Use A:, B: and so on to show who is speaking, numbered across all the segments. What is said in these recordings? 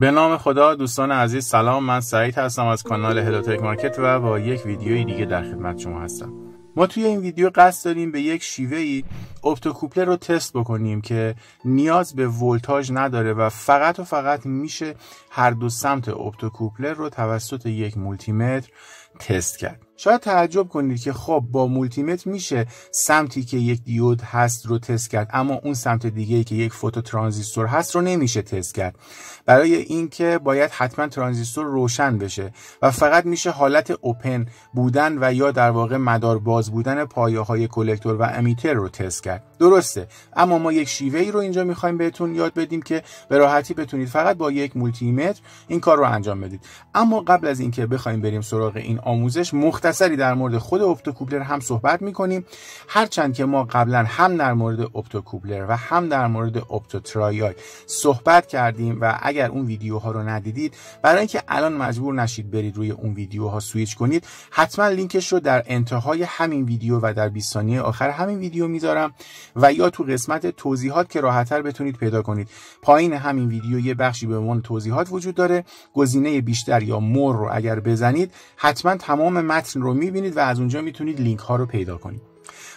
A: به نام خدا دوستان عزیز سلام من سعید هستم از کانال هلوتک مارکت و با یک ویدیوی دیگه در خدمت شما هستم ما توی این ویدیو قصد داریم به یک شیوه ای اپتوکوپلر رو تست بکنیم که نیاز به ولتاژ نداره و فقط و فقط میشه هر دو سمت اپتوکوپلر رو توسط یک مولتیمتر تست کرد شاید تعجب کنید که خب با مولتیمتر میشه سمتی که یک دیود هست رو تست کرد اما اون سمت دیگه که یک فوتو ترانزیستور هست رو نمیشه تست کرد برای اینکه باید حتما ترانزیستور روشن بشه و فقط میشه حالت اوپن بودن و یا در واقع مدار باز بودن پایه های کلکتور و امیتر رو تست کرد درسته اما ما یک شیوه ای رو اینجا میخوایم بهتون یاد بدیم که به راحتی بتونید فقط با یک مولتیمتر این کار رو انجام بدید اما قبل از اینکه بخوایم بریم سراغ این آموزش مخت مختصری در مورد خود اپتوکوپلر هم صحبت میکنیم هرچند که ما قبلا هم در مورد اپتوکوپلر و هم در مورد اپتوترایای صحبت کردیم و اگر اون ویدیوها رو ندیدید برای اینکه الان مجبور نشید برید روی اون ویدیوها سویچ کنید حتما لینکش رو در انتهای همین ویدیو و در 20 ثانیه آخر همین ویدیو میذارم و یا تو قسمت توضیحات که راحتتر بتونید پیدا کنید پایین همین ویدیو یه بخشی به عنوان توضیحات وجود داره گزینه بیشتر یا مور رو اگر بزنید حتما تمام متن متن رو میبینید و از اونجا میتونید لینک ها رو پیدا کنید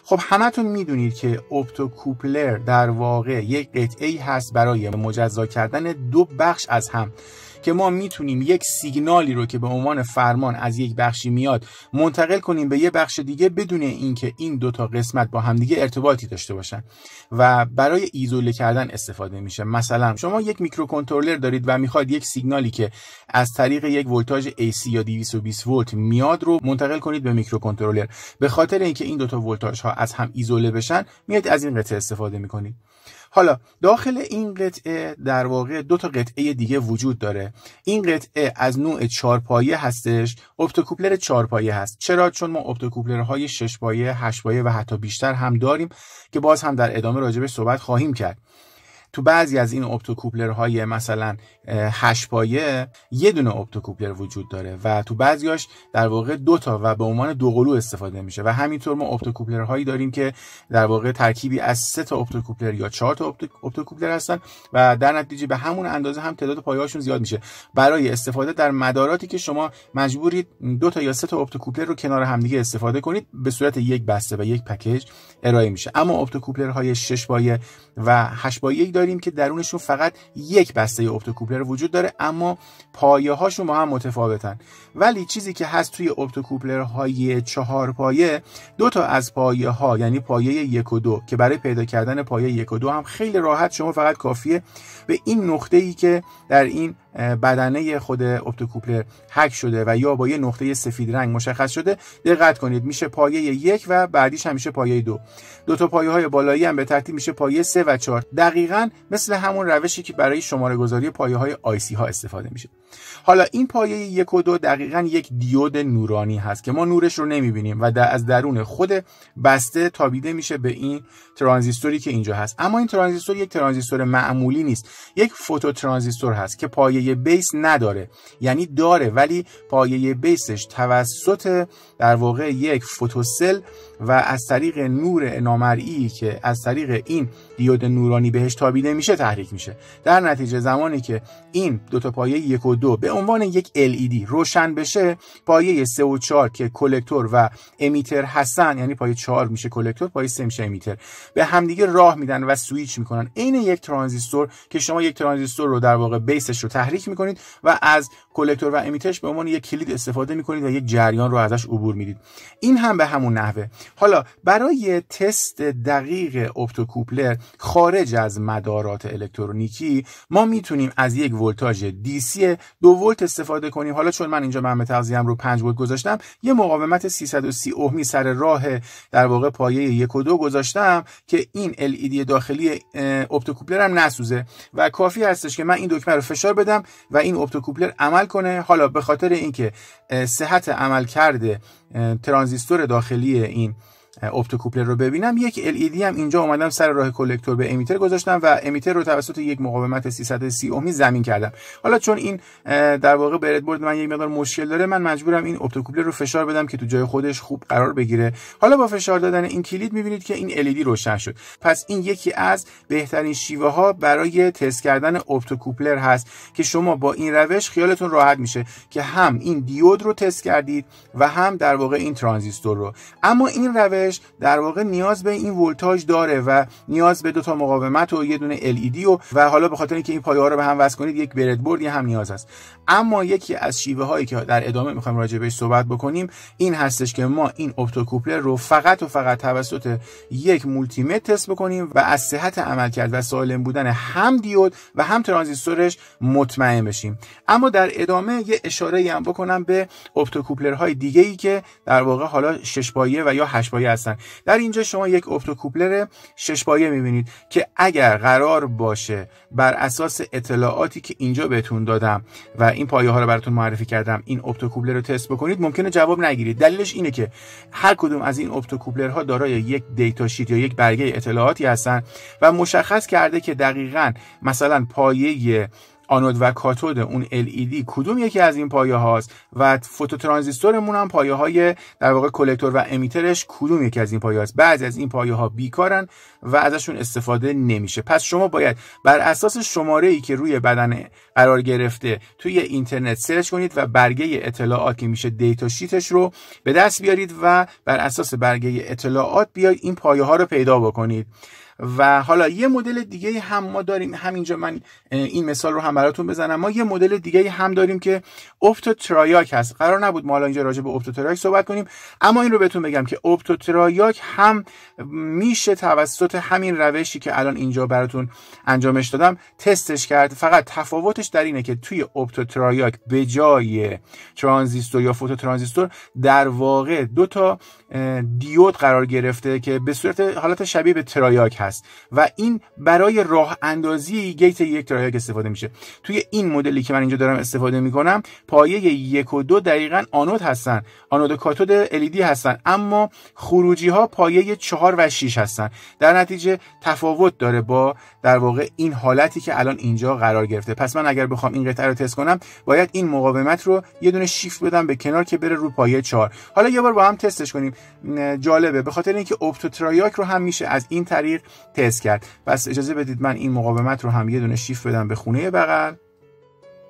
A: خب همتون میدونید که کوپلر در واقع یک قطعه ای هست برای مجزا کردن دو بخش از هم که ما میتونیم یک سیگنالی رو که به عنوان فرمان از یک بخشی میاد منتقل کنیم به یه بخش دیگه بدون اینکه این دو تا قسمت با همدیگه ارتباطی داشته باشن و برای ایزوله کردن استفاده میشه مثلا شما یک میکروکنترلر دارید و میخواد یک سیگنالی که از طریق یک ولتاژ AC یا 220 ولت میاد رو منتقل کنید به میکروکنترلر به خاطر اینکه این دوتا ولتاژ ها از هم ایزوله بشن میاد از این قطعه استفاده میکنید حالا داخل این قطعه در واقع دو تا قطعه دیگه وجود داره این قطعه از نوع چارپایه هستش اپتوکوپلر چارپایه هست چرا چون ما اپتوکوپلرهای های شش پایه هشت پایه و حتی بیشتر هم داریم که باز هم در ادامه راجبش صحبت خواهیم کرد تو بعضی از این اپتوکوپلر های مثلا هش پایه یه دونه اپتوکوپلر وجود داره و تو بعضیاش در واقع دو تا و به عنوان دوقلو استفاده میشه و همینطور ما اپتوکوپلر هایی داریم که در واقع ترکیبی از سه تا اپتوکوپلر یا چهار تا اپتوکوپلر هستن و در نتیجه به همون اندازه هم تعداد پایه زیاد میشه برای استفاده در مداراتی که شما مجبورید دو تا یا سه تا اپتوکوپلر رو کنار همدیگه استفاده کنید به صورت یک بسته و یک پکیج ارائه میشه اما اپتوکوپلر های 6 پایه و 8 پایه داریم که درونشون فقط یک بسته اپتوکوپلر وجود داره اما پایه هاشون با هم متفاوتن ولی چیزی که هست توی اپتوکوپلر های چهار پایه دو تا از پایه ها یعنی پایه یک و دو که برای پیدا کردن پایه یک و دو هم خیلی راحت شما فقط کافیه به این نقطه ای که در این بدنه خود اپتوکوپل هک شده و یا با یه نقطه سفید رنگ مشخص شده دقت کنید میشه پایه یک و بعدیش همیشه پایه دو دو تا پایه های بالایی هم به ترتیب میشه پایه سه و چهار دقیقا مثل همون روشی که برای شماره گذاری پایه های آیسی ها استفاده میشه حالا این پایه یک و دو دقیقا یک دیود نورانی هست که ما نورش رو نمیبینیم و در از درون خود بسته تابیده میشه به این ترانزیستوری که اینجا هست اما این ترانزیستور یک ترانزیستور معمولی نیست یک فوتو ترانزیستور هست که پایه پایه بیس نداره یعنی داره ولی پایه بیسش توسط در واقع یک فوتوسل و از طریق نور نامرئی که از طریق این دیود نورانی بهش تابیده میشه تحریک میشه در نتیجه زمانی که این دو تا پایه یک و دو به عنوان یک LED روشن بشه پایه 3 و 4 که کلکتور و امیتر هستن یعنی پایه 4 میشه کلکتور پایه 3 میشه امیتر به همدیگه راه میدن و سویچ میکنن عین یک ترانزیستور که شما یک ترانزیستور رو در واقع بیسش رو تحریک شریک میکنید و از کلکتور و امیتش به عنوان یک کلید استفاده میکنید و یک جریان رو ازش عبور میدید این هم به همون نحوه حالا برای تست دقیق اپتوکوپلر خارج از مدارات الکترونیکی ما میتونیم از یک ولتاژ DC دو ولت استفاده کنیم حالا چون من اینجا من تغذیم رو 5 ولت گذاشتم یه مقاومت 330 اهمی سر راه در واقع پایه یک و دو گذاشتم که این LED داخلی اپتوکوپلر هم نسوزه و کافی هستش که من این دکمه رو فشار بدم و این اپتوکوپلر عمل کنه حالا به خاطر اینکه صحت عملکرد ترانزیستور داخلی این اپتوکوپلر رو ببینم یک LED هم اینجا اومدم سر راه کلکتور به امیتر گذاشتم و امیتر رو توسط یک مقاومت 330 اومی زمین کردم حالا چون این در واقع برد برد من یک مقدار مشکل داره من مجبورم این اپتو رو فشار بدم که تو جای خودش خوب قرار بگیره حالا با فشار دادن این کلید میبینید که این LED روشن شد پس این یکی از بهترین شیوه ها برای تست کردن اپتو هست که شما با این روش خیالتون راحت میشه که هم این دیود رو تست کردید و هم در واقع این ترانزیستور رو اما این روش در واقع نیاز به این ولتاژ داره و نیاز به دو تا مقاومت و یه دونه LED و حالا به خاطر اینکه این ها رو به هم وصل کنید یک بردبردی هم نیاز است اما یکی از شیوه هایی که در ادامه میخوایم راجع بهش صحبت بکنیم این هستش که ما این اپتوکوپلر رو فقط و فقط توسط یک مولتیمتر تست بکنیم و از صحت کرد و سالم بودن هم دیود و هم ترانزیستورش مطمئن بشیم اما در ادامه یه اشاره هم بکنم به های دیگه ای که در واقع حالا شش پایه و یا هشت پایه در اینجا شما یک اپتوکوپلر شش پایه میبینید که اگر قرار باشه بر اساس اطلاعاتی که اینجا بهتون دادم و این پایه ها رو براتون معرفی کردم این اپتوکوپلر رو تست بکنید ممکنه جواب نگیرید دلیلش اینه که هر کدوم از این اپتوکوپلر ها دارای یک دیتا شیت یا یک برگه اطلاعاتی هستن و مشخص کرده که دقیقا مثلا پایه آنود و کاتود اون LED کدوم یکی از این پایه هاست و فوتوترانزیستورمون هم پایه های در واقع کلکتور و امیترش کدوم یکی از این پایه هاست بعضی از این پایه ها بیکارن و ازشون استفاده نمیشه پس شما باید بر اساس شماره ای که روی بدن قرار گرفته توی اینترنت سرچ کنید و برگه اطلاعات که میشه دیتا شیتش رو به دست بیارید و بر اساس برگه اطلاعات بیاید این پایه ها رو پیدا بکنید و حالا یه مدل دیگه هم ما داریم همینجا من این مثال رو هم براتون بزنم ما یه مدل دیگه هم داریم که اپتو ترایاک هست قرار نبود ما الان اینجا راجع به اپتو ترایاک صحبت کنیم اما این رو بهتون بگم که اپتو ترایاک هم میشه توسط همین روشی که الان اینجا براتون انجامش دادم تستش کرد فقط تفاوتش در اینه که توی اپتو ترایاک به جای ترانزیستور یا فوتو ترانزیستور در واقع دو تا دیود قرار گرفته که به صورت حالت شبیه به ترایاک هست و این برای راه اندازی گیت یک ترایاک استفاده میشه توی این مدلی که من اینجا دارم استفاده میکنم پایه یک و دو دقیقا آنود هستن آنود و کاتود LED هستن اما خروجی ها پایه چهار و 6 هستن در نتیجه تفاوت داره با در واقع این حالتی که الان اینجا قرار گرفته پس من اگر بخوام این قطعه رو تست کنم باید این مقاومت رو یه دونه شیفت بدم به کنار که بره رو پایه 4 حالا یه بار با هم تستش کنیم جالبه به خاطر اینکه اپتوترایاک رو هم میشه از این طریق تست کرد پس اجازه بدید من این مقاومت رو هم یه دونه شیف بدم به خونه بغل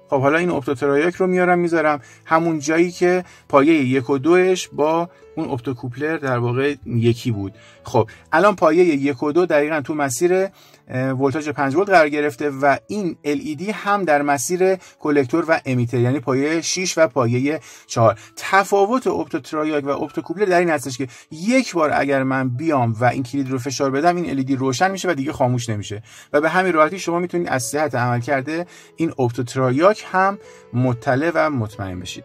A: خب حالا این اپتوترایاک رو میارم میذارم همون جایی که پایه یک و دوش با اون اپتوکوپلر در واقع یکی بود خب الان پایه یک و دو دقیقا تو مسیر ولتاژ 5 ولت قرار گرفته و این LED هم در مسیر کلکتور و امیتر یعنی پایه 6 و پایه 4 تفاوت اپتو و اپتو در این هستش که یک بار اگر من بیام و این کلید رو فشار بدم این LED روشن میشه و دیگه خاموش نمیشه و به همین راحتی شما میتونید از صحت عمل کرده این اپتو هم مطلع و مطمئن بشید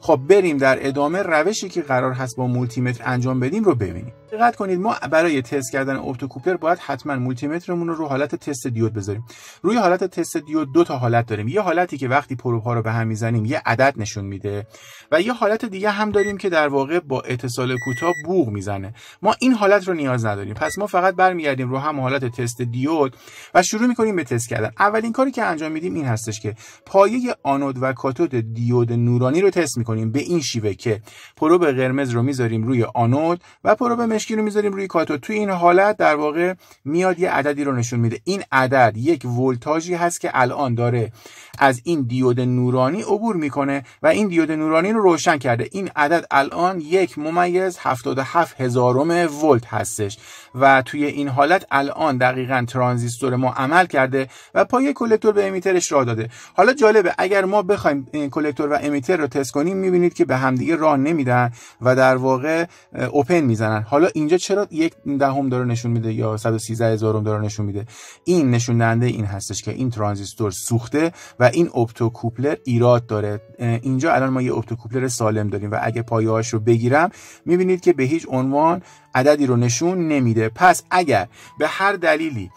A: خب بریم در ادامه روشی که قرار هست با مولتیمتر انجام بدیم رو ببینیم دقت کنید ما برای تست کردن اوپتوکوپلر باید حتما مترمون رو رو حالت تست دیود بذاریم روی حالت تست دیود دو تا حالت داریم یه حالتی که وقتی پروب ها رو به هم میزنیم یه عدد نشون میده و یه حالت دیگه هم داریم که در واقع با اتصال کوتاه بوغ میزنه ما این حالت رو نیاز نداریم پس ما فقط برمیگردیم رو هم حالت تست دیود و شروع میکنیم به تست کردن اولین کاری که انجام میدیم این هستش که پایه آنود و کاتود دیود نورانی رو تست میکنیم به این شیوه که پروب قرمز رو میذاریم روی آنود و پروب مشکی رو میذاریم روی کاتو توی این حالت در واقع میاد یه عددی رو نشون میده این عدد یک ولتاژی هست که الان داره از این دیود نورانی عبور میکنه و این دیود نورانی رو روشن کرده این عدد الان یک ممیز 77 هزارم ولت هستش و توی این حالت الان دقیقا ترانزیستور ما عمل کرده و پای کلکتور به امیترش را داده حالا جالبه اگر ما بخوایم کلکتور و امیتر رو تست کنیم میبینید که به همدیگه راه نمیدن و در واقع اوپن میزنن حالا اینجا چرا یک دهم داره نشون میده یا 113 هزارم داره نشون میده این نشون دهنده این هستش که این ترانزیستور سوخته و این کوپلر ایراد داره اینجا الان ما یه کوپلر سالم داریم و اگه پایه‌هاش رو بگیرم میبینید که به هیچ عنوان عددی رو نشون نمیده پس اگر به هر دلیلی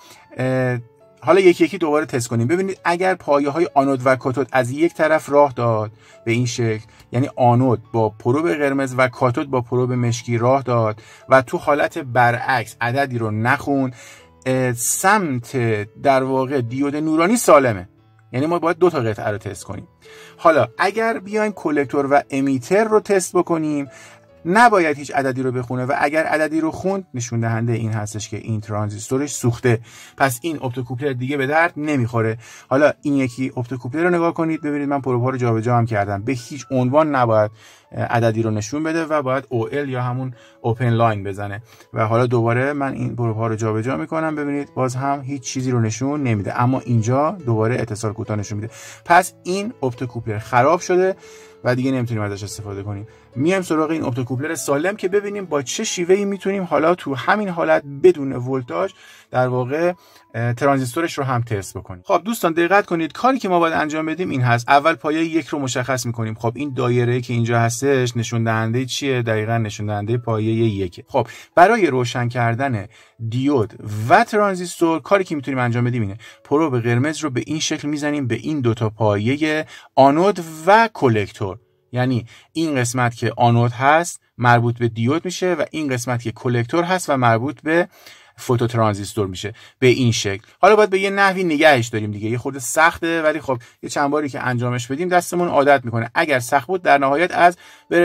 A: حالا یکی یکی دوباره تست کنیم ببینید اگر پایه های آنود و کاتود از یک طرف راه داد به این شکل یعنی آنود با پروب قرمز و کاتود با پروب مشکی راه داد و تو حالت برعکس عددی رو نخون سمت در واقع دیود نورانی سالمه یعنی ما باید دو تا قطعه رو تست کنیم حالا اگر بیایم کلکتور و امیتر رو تست بکنیم نباید هیچ عددی رو بخونه و اگر عددی رو خوند نشون دهنده این هستش که این ترانزیستورش سوخته پس این اپتوکوپلر دیگه به درد نمیخوره حالا این یکی اپتوکوپلر رو نگاه کنید ببینید من پروپا رو جابجا هم کردم به هیچ عنوان نباید عددی رو نشون بده و باید OL یا همون اوپن لاین بزنه و حالا دوباره من این پروپا ها رو جابجا میکنم ببینید باز هم هیچ چیزی رو نشون نمیده اما اینجا دوباره اتصال کوتاه نشون میده پس این کوپلر خراب شده و دیگه نمیتونیم ازش استفاده کنیم میایم سراغ این کوپلر سالم که ببینیم با چه شیوهی میتونیم حالا تو همین حالت بدون ولتاژ در واقع ترانزیستورش رو هم تست بکنیم خب دوستان دقت کنید کاری که ما باید انجام بدیم این هست اول پایه یک رو مشخص میکنیم خب این دایره که اینجا هستش نشون دهنده چیه دقیقا نشون دهنده پایه یک خب برای روشن کردن دیود و ترانزیستور کاری که میتونیم انجام بدیم اینه پروب قرمز رو به این شکل میزنیم به این دوتا پایه آنود و کلکتور یعنی این قسمت که آنود هست مربوط به دیود میشه و این قسمت که کلکتور هست و مربوط به فوتو ترانزیستور میشه به این شکل حالا باید به یه نحوی نگهش داریم دیگه یه خورده سخته ولی خب یه چند باری که انجامش بدیم دستمون عادت میکنه اگر سخت بود در نهایت از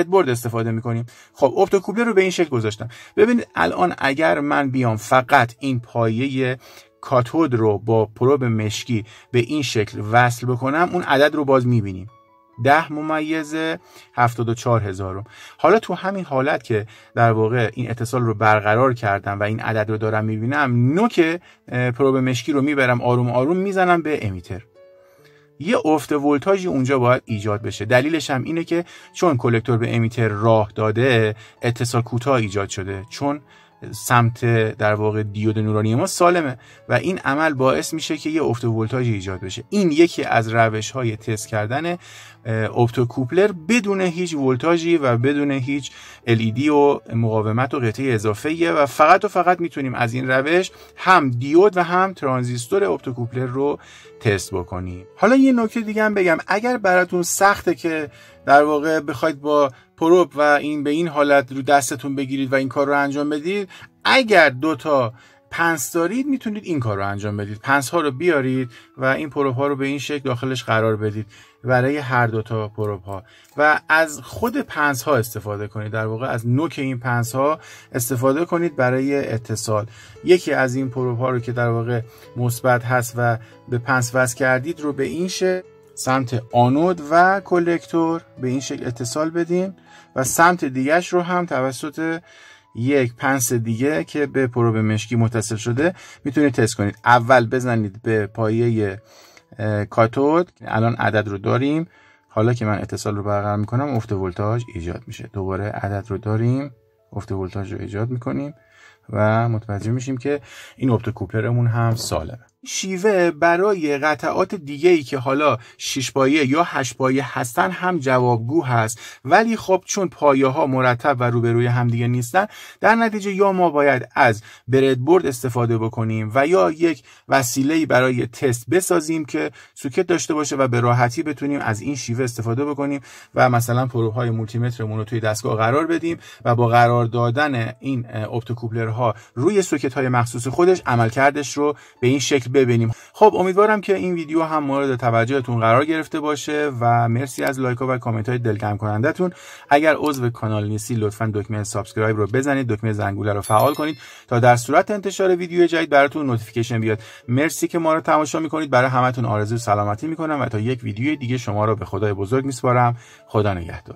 A: برد استفاده میکنیم خب اپتو رو به این شکل گذاشتم ببینید الان اگر من بیام فقط این پایه کاتود رو با پروب مشکی به این شکل وصل بکنم اون عدد رو باز میبینیم ده ممیز 74 هزارم حالا تو همین حالت که در واقع این اتصال رو برقرار کردم و این عدد رو دارم میبینم نوک پروب مشکی رو میبرم آروم آروم میزنم به امیتر یه افت ولتاژی اونجا باید ایجاد بشه دلیلش هم اینه که چون کلکتور به امیتر راه داده اتصال کوتاه ایجاد شده چون سمت در واقع دیود نورانی ما سالمه و این عمل باعث میشه که یه افتو ولتاژ ایجاد بشه این یکی از روش های تست کردن اپتو کوپلر بدون هیچ ولتاژی و بدون هیچ LED و مقاومت و قطعه اضافه و فقط و فقط میتونیم از این روش هم دیود و هم ترانزیستور اپتو کوپلر رو تست بکنیم حالا یه نکته دیگه هم بگم اگر براتون سخته که در واقع بخواید با پروب و این به این حالت رو دستتون بگیرید و این کار رو انجام بدید اگر دو تا پنس دارید میتونید این کار رو انجام بدید پنس ها رو بیارید و این پروب ها رو به این شکل داخلش قرار بدید برای هر دو تا پروب ها و از خود پنس ها استفاده کنید در واقع از نوک این پنس ها استفاده کنید برای اتصال یکی از این پروب ها رو که در واقع مثبت هست و به پنس وصل کردید رو به این شکل سمت آنود و کلکتور به این شکل اتصال بدین و سمت دیگهش رو هم توسط یک پنس دیگه که به پروب مشکی متصل شده میتونید تست کنید اول بزنید به پایه کاتود الان عدد رو داریم حالا که من اتصال رو برقرار میکنم افت ولتاژ ایجاد میشه دوباره عدد رو داریم افت ولتاژ رو ایجاد میکنیم و متوجه میشیم که این کوپلرمون هم ساله شیوه برای قطعات دیگه ای که حالا شش پایه یا هشت پایه هستن هم جوابگو هست ولی خب چون پایه ها مرتب و روبروی همدیگه نیستن در نتیجه یا ما باید از بردبورد استفاده بکنیم و یا یک وسیله برای تست بسازیم که سوکت داشته باشه و به راحتی بتونیم از این شیوه استفاده بکنیم و مثلا پروهای مولتی مترمون رو توی دستگاه قرار بدیم و با قرار دادن این کوپلرها روی سوکت های مخصوص خودش عملکردش رو به این شکل ببینیم خب امیدوارم که این ویدیو هم مورد توجهتون قرار گرفته باشه و مرسی از لایک ها و کامنت های دلگرم کنندتون اگر عضو کانال نیستی لطفا دکمه سابسکرایب رو بزنید دکمه زنگوله رو فعال کنید تا در صورت انتشار ویدیو جدید براتون نوتیفیکیشن بیاد مرسی که ما رو تماشا میکنید برای همتون آرزو سلامتی میکنم و تا یک ویدیو دیگه شما رو به خدای بزرگ میسپارم خدا نگهدار